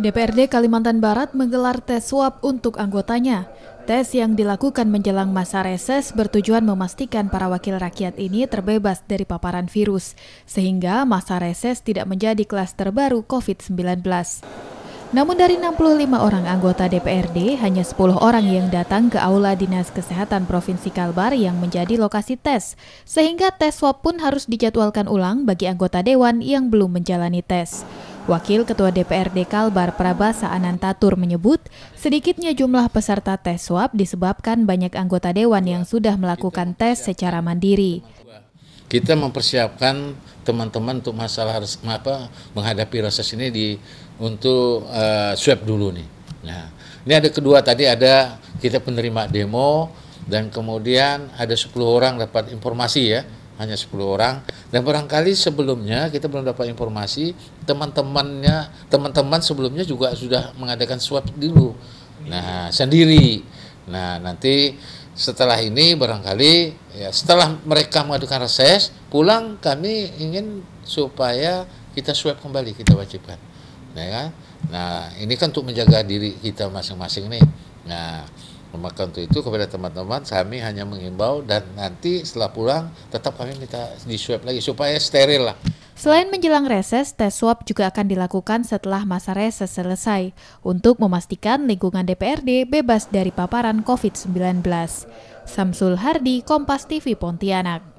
DPRD Kalimantan Barat menggelar tes swab untuk anggotanya. Tes yang dilakukan menjelang masa reses bertujuan memastikan para wakil rakyat ini terbebas dari paparan virus, sehingga masa reses tidak menjadi kelas terbaru COVID-19. Namun dari 65 orang anggota DPRD, hanya 10 orang yang datang ke Aula Dinas Kesehatan Provinsi Kalbar yang menjadi lokasi tes, sehingga tes swab pun harus dijadwalkan ulang bagi anggota Dewan yang belum menjalani tes. Wakil Ketua DPRD Kalbar Prabasa Anantatur menyebut, sedikitnya jumlah peserta tes swab disebabkan banyak anggota dewan yang sudah melakukan tes secara mandiri. Kita mempersiapkan teman-teman untuk masalah apa menghadapi reses ini di untuk uh, swab dulu nih. Nah, ini ada kedua tadi ada kita penerima demo dan kemudian ada 10 orang dapat informasi ya, hanya 10 orang. Dan barangkali sebelumnya kita belum dapat informasi teman-temannya, teman-teman sebelumnya juga sudah mengadakan swab dulu. Nah, sendiri. Nah, nanti setelah ini barangkali ya setelah mereka mengadukan reses, pulang kami ingin supaya kita swab kembali, kita wajibkan. Nah, kan? Nah, ini kan untuk menjaga diri kita masing-masing nih. Nah, maka untuk itu kepada teman-teman kami hanya mengimbau dan nanti setelah pulang tetap kami minta di swab lagi supaya steril lah. Selain menjelang reses, tes swab juga akan dilakukan setelah masa reses selesai untuk memastikan lingkungan DPRD bebas dari paparan COVID-19. Samsul Hardi, Kompas TV Pontianak.